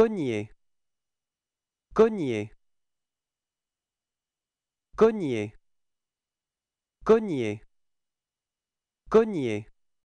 Cognier, Cognier, Cognier, Cognier, Cognier.